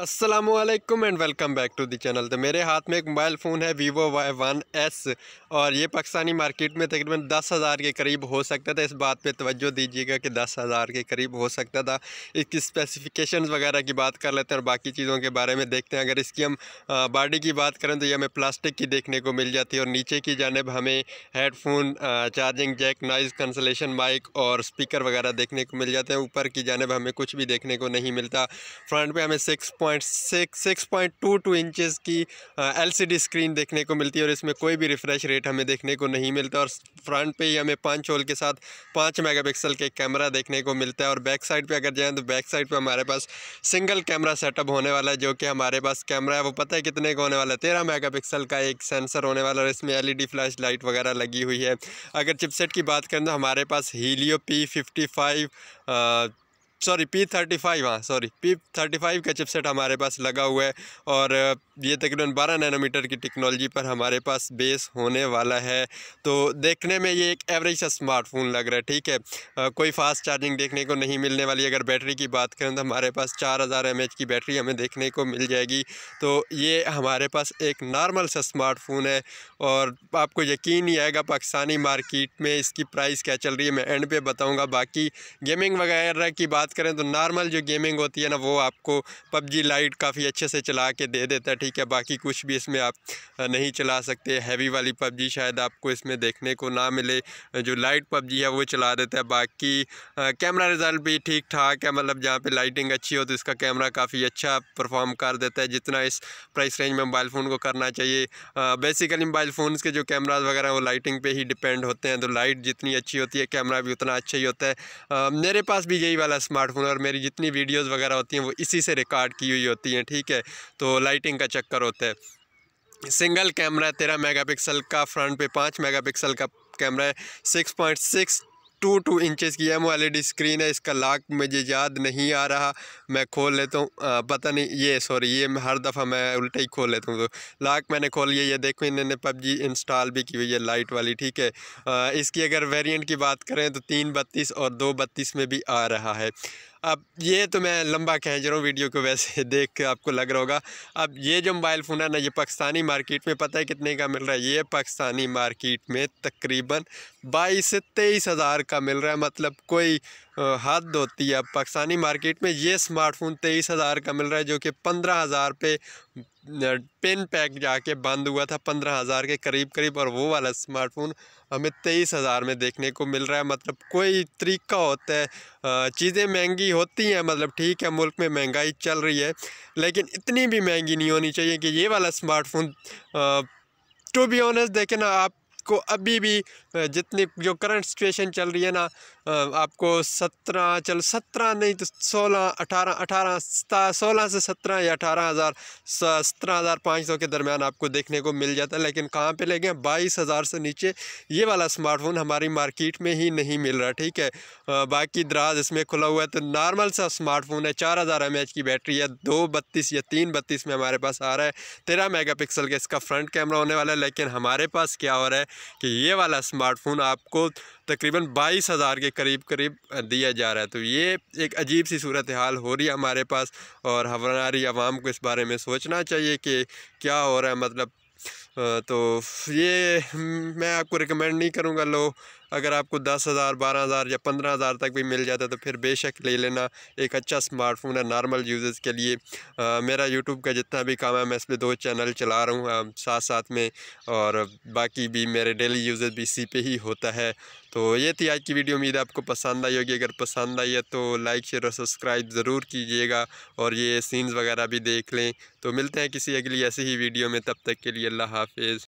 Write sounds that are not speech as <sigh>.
Aslam and welcome back to the channel तो मेरे हाथ में एक मोबाइल फ़ोन है वीवो वाई वन एस और ये पाकिस्तानी मार्केट में तकरीबन दस हज़ार के करीब हो सकता था इस बात पे तवज्जो दीजिएगा कि दस हज़ार के करीब हो सकता था इसकी स्पेसिफिकेशंस वगैरह की बात कर लेते हैं और बाकी चीज़ों के बारे में देखते हैं अगर इसकी हम बॉडी की बात करें तो ये हमें प्लास्टिक की देखने को मिल जाती है और नीचे की जानब हमें headphone charging jack noise cancellation mic और स्पीकर वगैरह देखने को मिल जाते हैं ऊपर की जानब हमें कुछ भी देखने को नहीं मिलता फ्रंट पर हमें six point six six point two two inches की एलसीडी स्क्रीन देखने को मिलती है और इसमें कोई भी रिफ़्रेश रेट हमें देखने को नहीं मिलता और फ्रंट पे ही हमें पाँच होल के साथ पाँच मेगापिक्सल के कैमरा देखने को मिलता है और बैक साइड पे अगर जाएँ तो बैक साइड पे हमारे पास सिंगल कैमरा सेटअप होने वाला है जो कि हमारे पास कैमरा है वो पता है कितने का होने वाला है तेरह मेगा का एक सेंसर होने वाला है और इसमें एल फ्लैश लाइट वगैरह लगी हुई है अगर चिपसेट की बात करें तो हमारे पास Helio P fifty five sorry P thirty five हाँ सॉरी पी थर्टी फाइव का चिपसेट हमारे पास लगा हुआ है और ये तकरीबन बारह नैनोमीटर की टेक्नोलॉजी पर हमारे पास बेस होने वाला है तो देखने में ये एक एवरेज सा स्मार्टफोन लग रहा है ठीक है आ, कोई फास्ट चार्जिंग देखने को नहीं मिलने वाली अगर बैटरी की बात करें तो हमारे पास चार हज़ार एम की बैटरी हमें देखने को मिल जाएगी तो ये हमारे पास एक नॉर्मल सा स्मार्टफोन है और आपको यकीन नहीं आएगा पाकिस्तानी मार्केट में इसकी प्राइस क्या चल रही है मैं एंड पे बताऊँगा बाकी गेमिंग वगैरह की बात बात करें तो नॉर्मल जो गेमिंग होती है ना वो आपको पबजी लाइट काफ़ी अच्छे से चला के दे देता है ठीक है बाकी कुछ भी इसमें आप नहीं चला सकते हैवी वाली पबजी शायद आपको इसमें देखने को ना मिले जो लाइट पबजी है वो चला देता है बाकी कैमरा रिज़ल्ट भी ठीक ठाक है मतलब जहाँ पर लाइटिंग अच्छी हो तो इसका कैमरा काफ़ी अच्छा परफॉर्म कर देता है जितना इस प्राइस रेंज में मोबाइल फ़ोन को करना चाहिए बेसिकली मोबाइल फ़ोन के जो कैमराज वगैरह वो लाइटिंग पे ही डिपेंड होते हैं तो लाइट जितनी अच्छी होती है कैमरा भी उतना अच्छा ही होता है आ, मेरे पास भी यही वाला स्मार्ट स्मार्टफोन और मेरी जितनी वीडियोज़ वगैरह होती हैं वो इसी से रिकॉर्ड की हुई होती हैं ठीक है तो लाइटिंग का चक्कर होता है सिंगल कैमरा तेरह मेगापिक्सल का फ्रंट पे पाँच मेगापिक्सल का कैमरा है six point six two two inches की एम वाली स्क्रीन है इसका लाक मुझे याद नहीं आ रहा मैं खोल लेता हूँ पता नहीं ये सॉरी ये हर दफ़ा मैं उल्टा ही खोल लेता हूँ तो लाक मैंने खोल लिया ये देखो इन्होंने पबजी इंस्टॉल भी की हुई है लाइट वाली ठीक है आ, इसकी अगर वेरियंट की बात करें तो तीन बत्तीस और दो बत्तीस में भी आ रहा है अब ये तो मैं लंबा कह रहा हूँ वीडियो को वैसे <laughs> देख के आपको लग रहा होगा अब ये जो मोबाइल फ़ोन है ना ये पाकिस्तानी मार्केट में पता है कितने का मिल रहा है ये पाकिस्तानी मार्केट में तकरीबन बाईस से तेईस हज़ार का मिल रहा है मतलब कोई हद होती है पाकिस्तानी मार्केट में ये स्मार्टफोन तेईस हज़ार का मिल रहा है जो कि पंद्रह हज़ार पे पिन पैक जाके बंद हुआ था पंद्रह हज़ार के करीब करीब और वो वाला स्मार्टफोन हमें तेईस हज़ार में देखने को मिल रहा है मतलब कोई तरीका होता है चीज़ें महंगी होती हैं मतलब ठीक है मुल्क में महंगाई चल रही है लेकिन इतनी भी महंगी नहीं होनी चाहिए कि ये वाला स्मार्टफोन टू बी ऑनेस्ट देखें ना आप को अभी भी जितनी जो करंट सिचुएशन चल रही है ना आपको सत्रह चल सत्रह नहीं तो सोलह अठारह अठारह सोलह से सत्रह या अठारह हज़ार सत्रह हज़ार पाँच सौ के दरमियान आपको देखने को मिल जाता है लेकिन कहाँ पे ले गए बाईस हज़ार से नीचे ये वाला स्मार्टफोन हमारी मार्केट में ही नहीं मिल रहा ठीक है बाकी दराज इसमें खुला हुआ है तो नॉर्मल सा स्मार्टफोन है चार हज़ार एम की बैटरी है दो बत्तीस या तीन बत्तीस में हमारे पास आ रहा है तेरह मेगा के इसका फ्रंट कैमरा होने वाला है लेकिन हमारे पास क्या हो रहा है कि ये वाला स्मार्टफोन आपको तकरीबन बाईस हज़ार के करीब करीब दिया जा रहा है तो ये एक अजीब सी सूरत हाल हो रही है हमारे पास और हमारी आवाम को इस बारे में सोचना चाहिए कि क्या हो रहा है मतलब तो ये मैं आपको रिकमेंड नहीं करूँगा लो अगर आपको दस हज़ार बारह हज़ार या पंद्रह हज़ार तक भी मिल जाता है तो फिर बेशक ले लेना एक अच्छा स्मार्टफोन है नॉर्मल यूज़र्स के लिए आ, मेरा यूट्यूब का जितना भी काम है मैं इस पर दो चैनल चला रहा हूँ साथ साथ में और बाकी भी मेरे डेली यूजेज भी इसी पे ही होता है तो ये थी आज की वीडियो उम्मीद आपको पसंद आई होगी अगर पसंद आई है तो लाइक शेयर और सब्सक्राइब ज़रूर कीजिएगा और ये सीन्स वगैरह भी देख लें तो मिलते हैं किसी अगली ऐसी ही वीडियो में तब तक के लिए अल्लाह हाफिज़